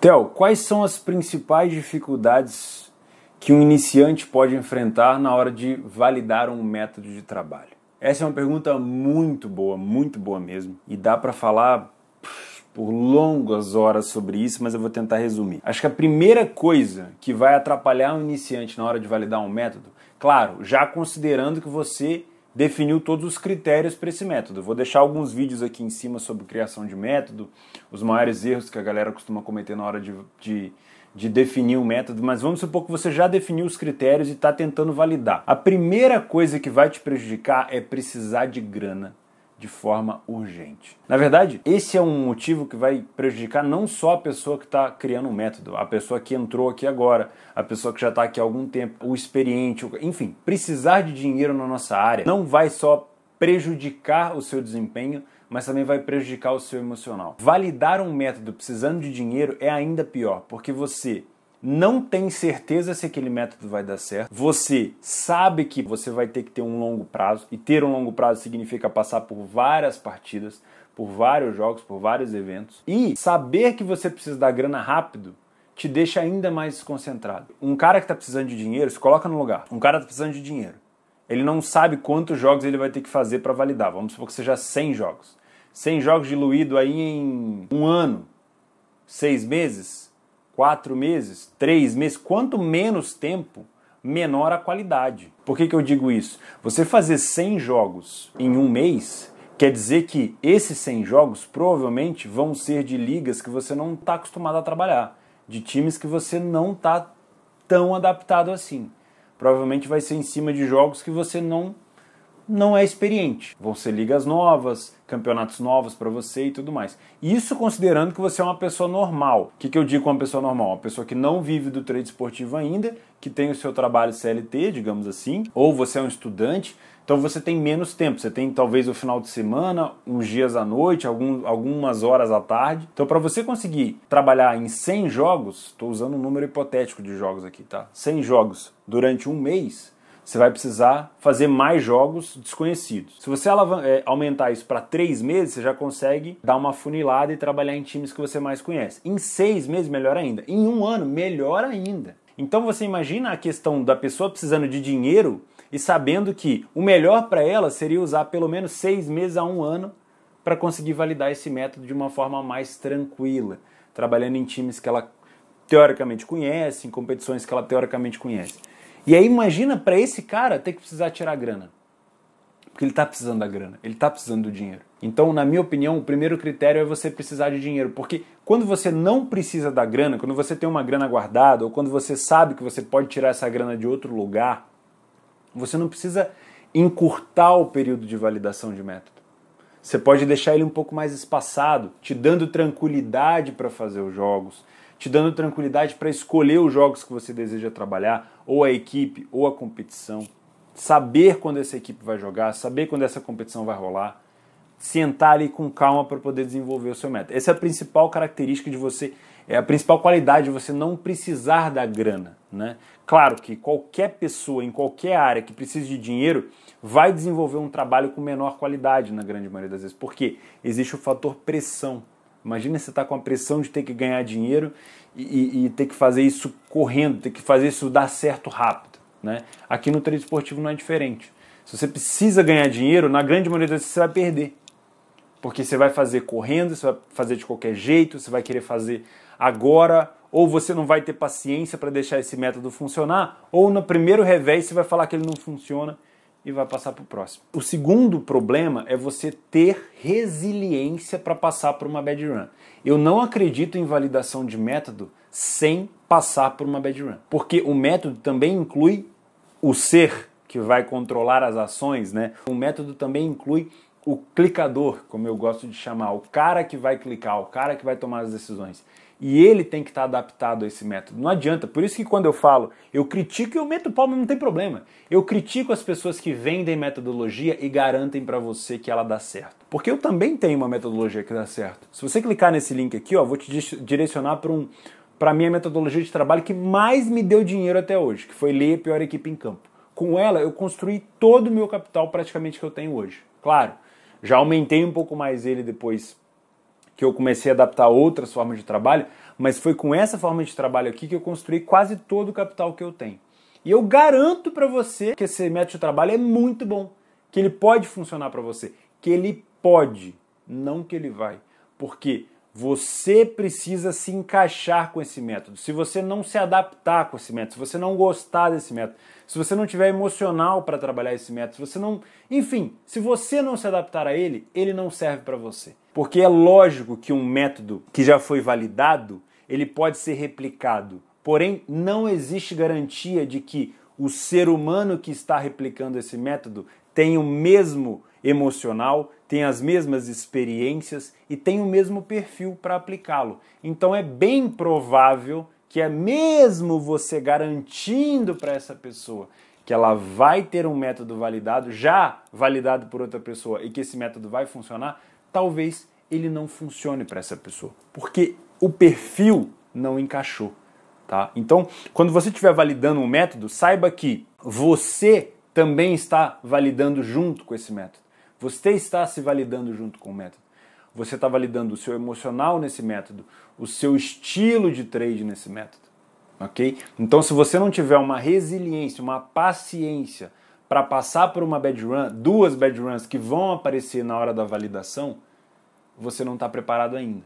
Theo, quais são as principais dificuldades que um iniciante pode enfrentar na hora de validar um método de trabalho? Essa é uma pergunta muito boa, muito boa mesmo, e dá para falar por longas horas sobre isso, mas eu vou tentar resumir. Acho que a primeira coisa que vai atrapalhar um iniciante na hora de validar um método, claro, já considerando que você definiu todos os critérios para esse método. vou deixar alguns vídeos aqui em cima sobre criação de método, os maiores erros que a galera costuma cometer na hora de, de, de definir um método, mas vamos supor que você já definiu os critérios e está tentando validar. A primeira coisa que vai te prejudicar é precisar de grana de forma urgente. Na verdade, esse é um motivo que vai prejudicar não só a pessoa que está criando um método, a pessoa que entrou aqui agora, a pessoa que já está aqui há algum tempo, o experiente, enfim, precisar de dinheiro na nossa área não vai só prejudicar o seu desempenho, mas também vai prejudicar o seu emocional. Validar um método precisando de dinheiro é ainda pior, porque você não tem certeza se aquele método vai dar certo, você sabe que você vai ter que ter um longo prazo, e ter um longo prazo significa passar por várias partidas, por vários jogos, por vários eventos, e saber que você precisa da grana rápido te deixa ainda mais desconcentrado. Um cara que está precisando de dinheiro, se coloca no lugar, um cara está precisando de dinheiro, ele não sabe quantos jogos ele vai ter que fazer para validar, vamos supor que seja 100 jogos. 100 jogos diluído aí em um ano, seis meses, quatro meses, três meses, quanto menos tempo, menor a qualidade. Por que, que eu digo isso? Você fazer 100 jogos em um mês quer dizer que esses 100 jogos provavelmente vão ser de ligas que você não está acostumado a trabalhar, de times que você não está tão adaptado assim. Provavelmente vai ser em cima de jogos que você não não é experiente. Vão ser ligas novas, campeonatos novos para você e tudo mais. Isso considerando que você é uma pessoa normal. O que, que eu digo com uma pessoa normal? Uma pessoa que não vive do trade esportivo ainda, que tem o seu trabalho CLT, digamos assim, ou você é um estudante. Então você tem menos tempo, você tem talvez o final de semana, uns dias à noite, algum, algumas horas à tarde. Então para você conseguir trabalhar em 100 jogos, estou usando um número hipotético de jogos aqui, tá? 100 jogos durante um mês, você vai precisar fazer mais jogos desconhecidos. Se você é, aumentar isso para três meses, você já consegue dar uma funilada e trabalhar em times que você mais conhece. Em seis meses, melhor ainda. Em um ano, melhor ainda. Então você imagina a questão da pessoa precisando de dinheiro e sabendo que o melhor para ela seria usar pelo menos seis meses a um ano para conseguir validar esse método de uma forma mais tranquila, trabalhando em times que ela teoricamente conhece, em competições que ela teoricamente conhece. E aí imagina para esse cara ter que precisar tirar a grana. Porque ele está precisando da grana, ele está precisando do dinheiro. Então, na minha opinião, o primeiro critério é você precisar de dinheiro, porque quando você não precisa da grana, quando você tem uma grana guardada ou quando você sabe que você pode tirar essa grana de outro lugar, você não precisa encurtar o período de validação de método. Você pode deixar ele um pouco mais espaçado, te dando tranquilidade para fazer os jogos, te dando tranquilidade para escolher os jogos que você deseja trabalhar, ou a equipe, ou a competição. Saber quando essa equipe vai jogar, saber quando essa competição vai rolar. Sentar ali com calma para poder desenvolver o seu meta. Essa é a principal característica de você, é a principal qualidade de você não precisar da grana. Né? Claro que qualquer pessoa em qualquer área que precise de dinheiro vai desenvolver um trabalho com menor qualidade, na grande maioria das vezes, porque existe o fator pressão Imagina você estar tá com a pressão de ter que ganhar dinheiro e, e, e, ter que fazer isso correndo, ter que fazer isso dar certo rápido. Né? Aqui no treino esportivo não é diferente. Se você precisa ganhar dinheiro, na grande maioria das vezes você vai perder. Porque você vai fazer correndo, você vai fazer de qualquer jeito, você vai querer fazer agora, ou você não vai ter paciência para deixar esse método funcionar, ou no primeiro revés você vai falar que ele não funciona e vai passar para o próximo. O segundo problema é você ter resiliência para passar por uma bad run. Eu não acredito em validação de método sem passar por uma bad run, porque o método também inclui o ser que vai controlar as ações, né? O método também inclui o clicador, como eu gosto de chamar, o cara que vai clicar, o cara que vai tomar as decisões. E ele tem que estar tá adaptado a esse método. Não adianta. Por isso que quando eu falo, eu critico e eu meto o palmo, não tem problema. Eu critico as pessoas que vendem metodologia e garantem para você que ela dá certo. Porque eu também tenho uma metodologia que dá certo. Se você clicar nesse link aqui, ó, vou te direcionar para um para minha metodologia de trabalho que mais me deu dinheiro até hoje, que foi ler a pior equipe em campo. Com ela eu construí todo o meu capital praticamente que eu tenho hoje. Claro, já aumentei um pouco mais ele depois que eu comecei a adaptar outras formas de trabalho, mas foi com essa forma de trabalho aqui que eu construí quase todo o capital que eu tenho. E eu garanto para você que esse método de trabalho é muito bom, que ele pode funcionar para você, que ele pode, não que ele vai. Porque você precisa se encaixar com esse método. Se você não se adaptar com esse método, se você não gostar desse método, se você não tiver emocional para trabalhar esse método, se você não, enfim, se você não se adaptar a ele, ele não serve para você. Porque é lógico que um método que já foi validado, ele pode ser replicado. Porém, não existe garantia de que o ser humano que está replicando esse método tenha o mesmo emocional, têm as mesmas experiências e têm o mesmo perfil para aplicá-lo. Então é bem provável que é mesmo você garantindo para essa pessoa que ela vai ter um método validado, já validado por outra pessoa e que esse método vai funcionar, talvez ele não funcione para essa pessoa, porque o perfil não encaixou, tá? Então, quando você estiver validando um método, saiba que você também está validando junto com esse método. Você está se validando junto com o método. Você está validando o seu emocional nesse método, o seu estilo de trade nesse método. Ok? Então, se você não tiver uma resiliência, uma paciência para passar por uma bad run, duas bad runs que vão aparecer na hora da validação, você não está preparado ainda.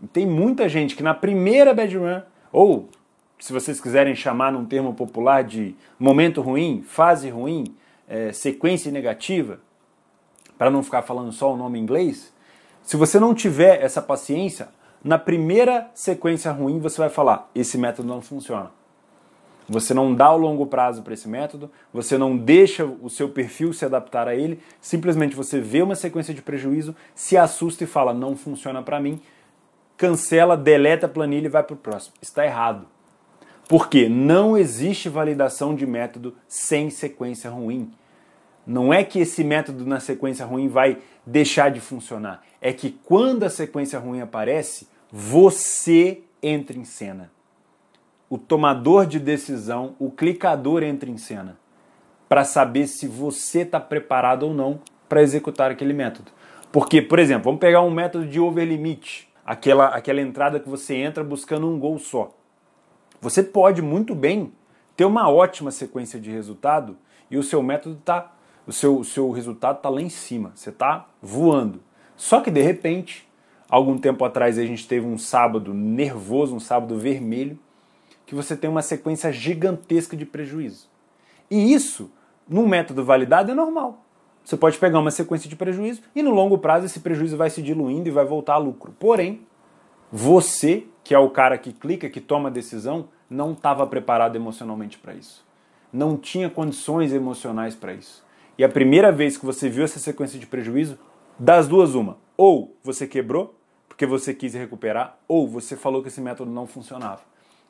E tem muita gente que na primeira bad run, ou se vocês quiserem chamar num termo popular de momento ruim, fase ruim, é, sequência negativa, para não ficar falando só o nome em inglês, se você não tiver essa paciência, na primeira sequência ruim você vai falar: esse método não funciona. Você não dá o longo prazo para esse método, você não deixa o seu perfil se adaptar a ele, simplesmente você vê uma sequência de prejuízo, se assusta e fala: não funciona para mim, cancela, deleta a planilha e vai para o próximo. Está errado. Porque não existe validação de método sem sequência ruim. Não é que esse método na sequência ruim vai deixar de funcionar. É que quando a sequência ruim aparece, você entra em cena. O tomador de decisão, o clicador entra em cena para saber se você está preparado ou não para executar aquele método. Porque, por exemplo, vamos pegar um método de overlimit, aquela, aquela entrada que você entra buscando um gol só. Você pode muito bem ter uma ótima sequência de resultado e o seu método está o seu, o seu resultado está lá em cima, você está voando. Só que de repente, algum tempo atrás a gente teve um sábado nervoso, um sábado vermelho, que você tem uma sequência gigantesca de prejuízo. E isso, num método validado, é normal. Você pode pegar uma sequência de prejuízo e no longo prazo esse prejuízo vai se diluindo e vai voltar a lucro. Porém, você, que é o cara que clica, que toma a decisão, não estava preparado emocionalmente para isso. Não tinha condições emocionais para isso e a primeira vez que você viu essa sequência de prejuízo, das duas, uma. Ou você quebrou, porque você quis recuperar, ou você falou que esse método não funcionava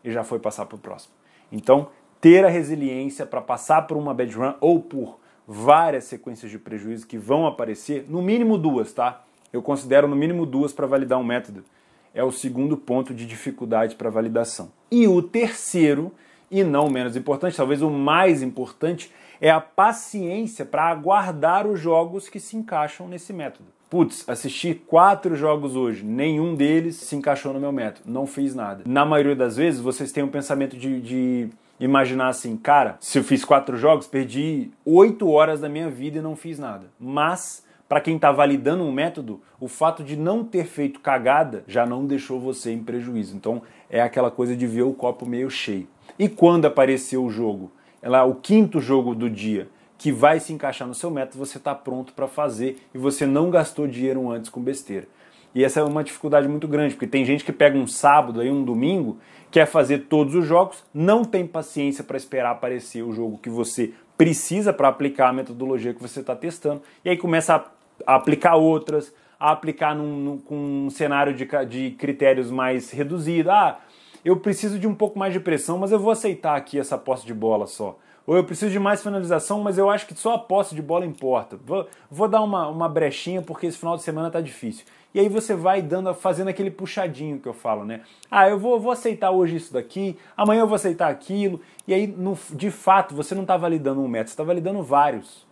e já foi passar para o próximo. Então, ter a resiliência para passar por uma bad run ou por várias sequências de prejuízo que vão aparecer, no mínimo duas, tá? Eu considero no mínimo duas para validar um método. É o segundo ponto de dificuldade para validação. E o terceiro, e não menos importante, talvez o mais importante, é a paciência para aguardar os jogos que se encaixam nesse método. Putz, assisti quatro jogos hoje, nenhum deles se encaixou no meu método, não fiz nada. Na maioria das vezes, vocês têm um pensamento de, de imaginar assim, cara, se eu fiz quatro jogos, perdi oito horas da minha vida e não fiz nada. Mas para quem está validando um método, o fato de não ter feito cagada já não deixou você em prejuízo. Então é aquela coisa de ver o copo meio cheio. E quando apareceu o jogo é lá o quinto jogo do dia que vai se encaixar no seu método, você está pronto para fazer e você não gastou dinheiro antes com besteira. E essa é uma dificuldade muito grande, porque tem gente que pega um sábado aí, um domingo, quer fazer todos os jogos, não tem paciência para esperar aparecer o jogo que você precisa para aplicar a metodologia que você está testando, e aí começa a, a aplicar outras, a aplicar num, num, com um cenário de, de critérios mais reduzido. Ah, eu preciso de um pouco mais de pressão, mas eu vou aceitar aqui essa posse de bola só. Ou eu preciso de mais finalização, mas eu acho que só a posse de bola importa. Vou, vou dar uma, uma brechinha porque esse final de semana tá difícil. E aí você vai dando, fazendo aquele puxadinho que eu falo, né? Ah, eu vou, vou aceitar hoje isso daqui, amanhã eu vou aceitar aquilo. E aí, no, de fato, você não está validando um método, você está validando vários.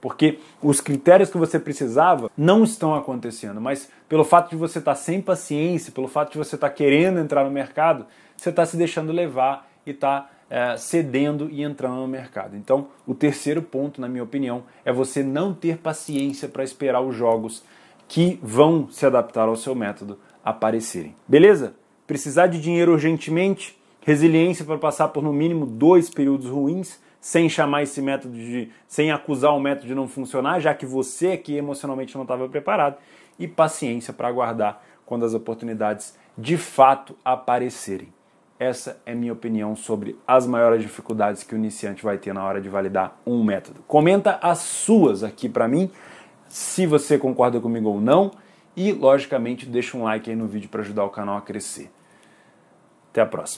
Porque os critérios que você precisava não estão acontecendo, mas pelo fato de você estar tá sem paciência, pelo fato de você estar tá querendo entrar no mercado, você está se deixando levar e está é, eh, cedendo e entrando no mercado. Então, o terceiro ponto, na minha opinião, é você não ter paciência para esperar os jogos que vão se adaptar ao seu método aparecerem. Beleza? Precisar de dinheiro urgentemente, resiliência para passar por no mínimo dois períodos ruins sem chamar esse método de. sem acusar o método de não funcionar, já que você aqui emocionalmente não estava preparado, e paciência para aguardar quando as oportunidades de fato aparecerem. Essa é minha opinião sobre as maiores dificuldades que o iniciante vai ter na hora de validar um método. Comenta as suas aqui para mim, se você concorda comigo ou não, e logicamente deixa um like aí no vídeo para ajudar o canal a crescer. Até a próxima.